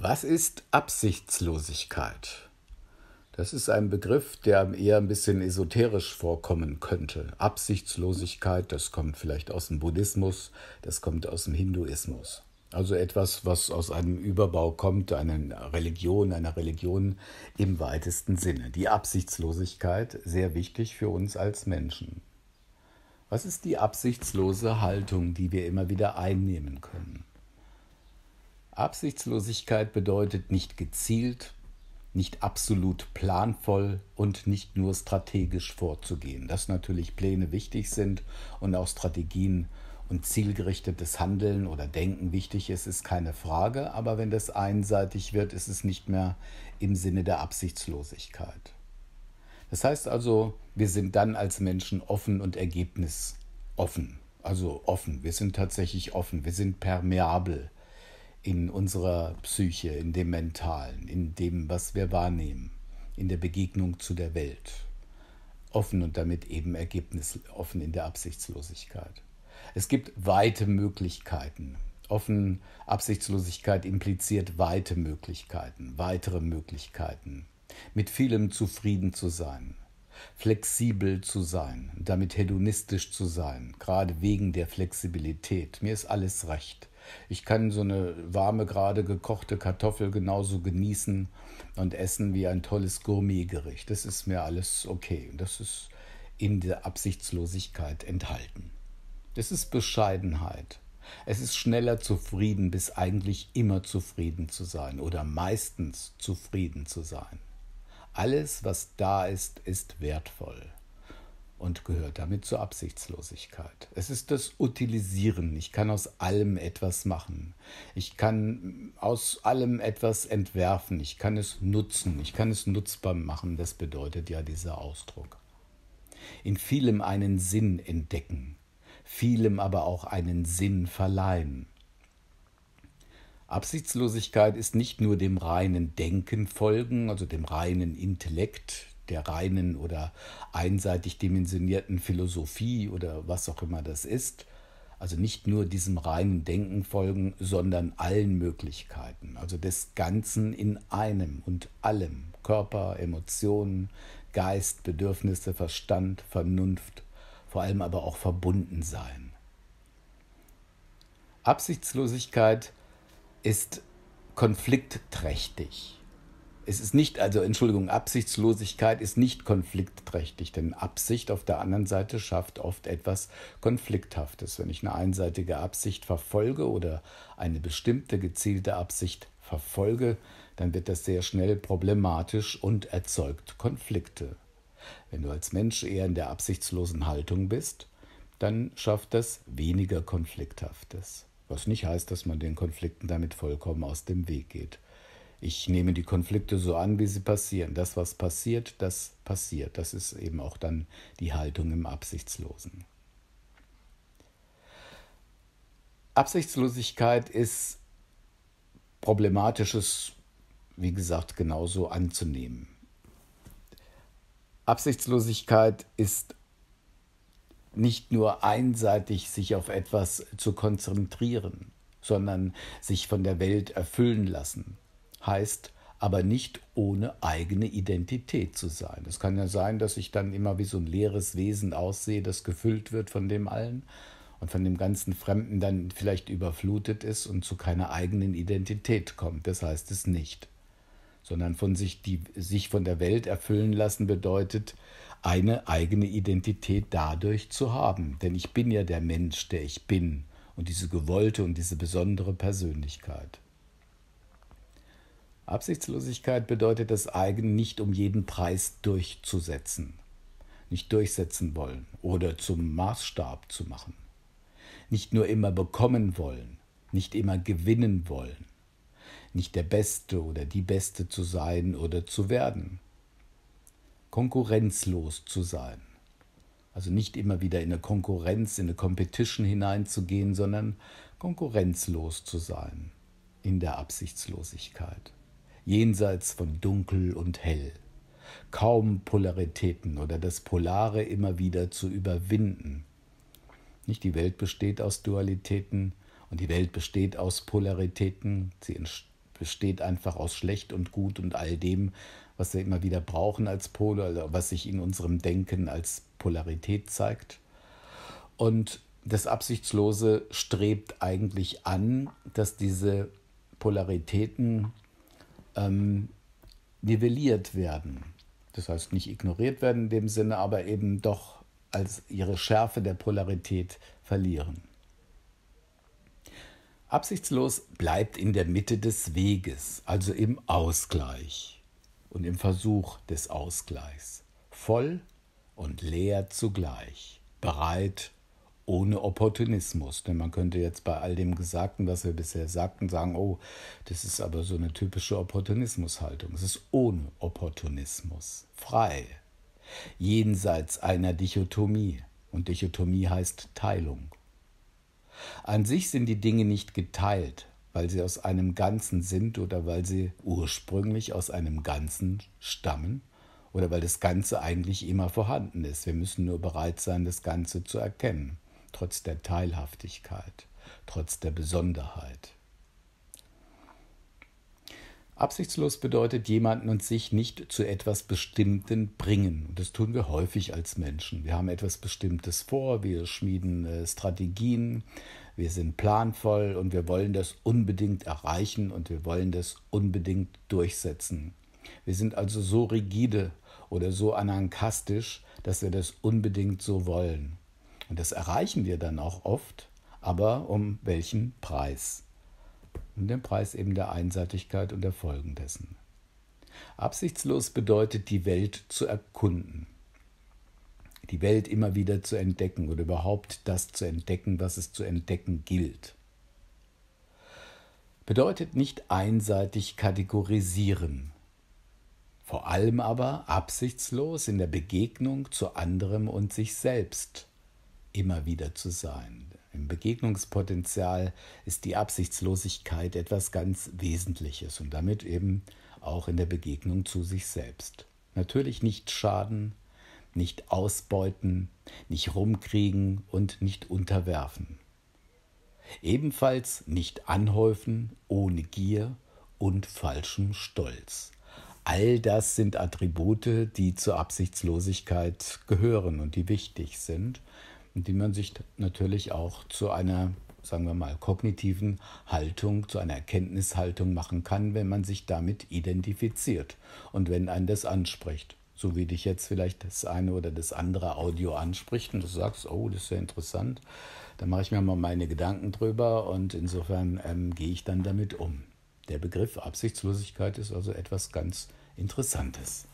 Was ist Absichtslosigkeit? Das ist ein Begriff, der eher ein bisschen esoterisch vorkommen könnte. Absichtslosigkeit, das kommt vielleicht aus dem Buddhismus, das kommt aus dem Hinduismus. Also etwas, was aus einem Überbau kommt, einer Religion, einer Religion im weitesten Sinne. Die Absichtslosigkeit, sehr wichtig für uns als Menschen. Was ist die absichtslose Haltung, die wir immer wieder einnehmen können? Absichtslosigkeit bedeutet nicht gezielt, nicht absolut planvoll und nicht nur strategisch vorzugehen. Dass natürlich Pläne wichtig sind und auch Strategien und zielgerichtetes Handeln oder Denken wichtig ist, ist keine Frage, aber wenn das einseitig wird, ist es nicht mehr im Sinne der Absichtslosigkeit. Das heißt also, wir sind dann als Menschen offen und ergebnisoffen. Also offen, wir sind tatsächlich offen, wir sind permeabel in unserer Psyche, in dem Mentalen, in dem, was wir wahrnehmen, in der Begegnung zu der Welt. Offen und damit eben ergebnisoffen in der Absichtslosigkeit. Es gibt weite Möglichkeiten. Offen Absichtslosigkeit impliziert weite Möglichkeiten, weitere Möglichkeiten. Mit vielem zufrieden zu sein, flexibel zu sein, damit hedonistisch zu sein, gerade wegen der Flexibilität. Mir ist alles recht. Ich kann so eine warme, gerade gekochte Kartoffel genauso genießen und essen wie ein tolles Gourmetgericht. Das ist mir alles okay. Das ist in der Absichtslosigkeit enthalten. Es ist Bescheidenheit. Es ist schneller zufrieden, bis eigentlich immer zufrieden zu sein oder meistens zufrieden zu sein. Alles, was da ist, ist wertvoll und gehört damit zur Absichtslosigkeit. Es ist das Utilisieren. Ich kann aus allem etwas machen. Ich kann aus allem etwas entwerfen. Ich kann es nutzen. Ich kann es nutzbar machen. Das bedeutet ja dieser Ausdruck. In vielem einen Sinn entdecken, vielem aber auch einen Sinn verleihen. Absichtslosigkeit ist nicht nur dem reinen Denken folgen, also dem reinen Intellekt, der reinen oder einseitig dimensionierten Philosophie oder was auch immer das ist. Also nicht nur diesem reinen Denken folgen, sondern allen Möglichkeiten, also des Ganzen in einem und allem, Körper, Emotionen, Geist, Bedürfnisse, Verstand, Vernunft, vor allem aber auch verbunden sein. Absichtslosigkeit ist konfliktträchtig es ist nicht, also Entschuldigung, Absichtslosigkeit ist nicht konfliktträchtig, denn Absicht auf der anderen Seite schafft oft etwas Konflikthaftes. Wenn ich eine einseitige Absicht verfolge oder eine bestimmte gezielte Absicht verfolge, dann wird das sehr schnell problematisch und erzeugt Konflikte. Wenn du als Mensch eher in der absichtslosen Haltung bist, dann schafft das weniger Konflikthaftes. Was nicht heißt, dass man den Konflikten damit vollkommen aus dem Weg geht. Ich nehme die Konflikte so an, wie sie passieren. Das, was passiert, das passiert. Das ist eben auch dann die Haltung im Absichtslosen. Absichtslosigkeit ist problematisches, wie gesagt, genauso anzunehmen. Absichtslosigkeit ist nicht nur einseitig sich auf etwas zu konzentrieren, sondern sich von der Welt erfüllen lassen, heißt aber nicht ohne eigene Identität zu sein. Es kann ja sein, dass ich dann immer wie so ein leeres Wesen aussehe, das gefüllt wird von dem allen und von dem ganzen Fremden dann vielleicht überflutet ist und zu keiner eigenen Identität kommt. Das heißt es nicht. Sondern von sich, die, sich von der Welt erfüllen lassen bedeutet, eine eigene Identität dadurch zu haben. Denn ich bin ja der Mensch, der ich bin und diese gewollte und diese besondere Persönlichkeit. Absichtslosigkeit bedeutet das Eigen nicht um jeden Preis durchzusetzen, nicht durchsetzen wollen oder zum Maßstab zu machen, nicht nur immer bekommen wollen, nicht immer gewinnen wollen, nicht der Beste oder die Beste zu sein oder zu werden, konkurrenzlos zu sein, also nicht immer wieder in eine Konkurrenz, in eine Competition hineinzugehen, sondern konkurrenzlos zu sein in der Absichtslosigkeit jenseits von dunkel und hell, kaum Polaritäten oder das Polare immer wieder zu überwinden. Nicht die Welt besteht aus Dualitäten und die Welt besteht aus Polaritäten, sie besteht einfach aus schlecht und gut und all dem, was wir immer wieder brauchen als Pole, also was sich in unserem Denken als Polarität zeigt. Und das Absichtslose strebt eigentlich an, dass diese Polaritäten ähm, nivelliert werden. Das heißt, nicht ignoriert werden in dem Sinne, aber eben doch als ihre Schärfe der Polarität verlieren. Absichtslos bleibt in der Mitte des Weges, also im Ausgleich und im Versuch des Ausgleichs, voll und leer zugleich, bereit ohne Opportunismus. Denn man könnte jetzt bei all dem Gesagten, was wir bisher sagten, sagen, oh, das ist aber so eine typische Opportunismushaltung. Es ist ohne Opportunismus, frei, jenseits einer Dichotomie. Und Dichotomie heißt Teilung. An sich sind die Dinge nicht geteilt, weil sie aus einem Ganzen sind oder weil sie ursprünglich aus einem Ganzen stammen oder weil das Ganze eigentlich immer vorhanden ist. Wir müssen nur bereit sein, das Ganze zu erkennen trotz der Teilhaftigkeit, trotz der Besonderheit. Absichtslos bedeutet jemanden und sich nicht zu etwas Bestimmten bringen. Und das tun wir häufig als Menschen. Wir haben etwas Bestimmtes vor, wir schmieden äh, Strategien, wir sind planvoll und wir wollen das unbedingt erreichen und wir wollen das unbedingt durchsetzen. Wir sind also so rigide oder so anankastisch, dass wir das unbedingt so wollen. Und das erreichen wir dann auch oft, aber um welchen Preis? Um den Preis eben der Einseitigkeit und der Folgen dessen. Absichtslos bedeutet, die Welt zu erkunden. Die Welt immer wieder zu entdecken oder überhaupt das zu entdecken, was es zu entdecken gilt. Bedeutet nicht einseitig kategorisieren, vor allem aber absichtslos in der Begegnung zu anderem und sich selbst immer wieder zu sein. Im Begegnungspotenzial ist die Absichtslosigkeit etwas ganz Wesentliches und damit eben auch in der Begegnung zu sich selbst. Natürlich nicht schaden, nicht ausbeuten, nicht rumkriegen und nicht unterwerfen. Ebenfalls nicht anhäufen ohne Gier und falschem Stolz. All das sind Attribute, die zur Absichtslosigkeit gehören und die wichtig sind, die man sich natürlich auch zu einer, sagen wir mal, kognitiven Haltung, zu einer Erkenntnishaltung machen kann, wenn man sich damit identifiziert und wenn einen das anspricht. So wie dich jetzt vielleicht das eine oder das andere Audio anspricht und du sagst, oh, das ist ja interessant, dann mache ich mir mal meine Gedanken drüber und insofern ähm, gehe ich dann damit um. Der Begriff Absichtslosigkeit ist also etwas ganz Interessantes.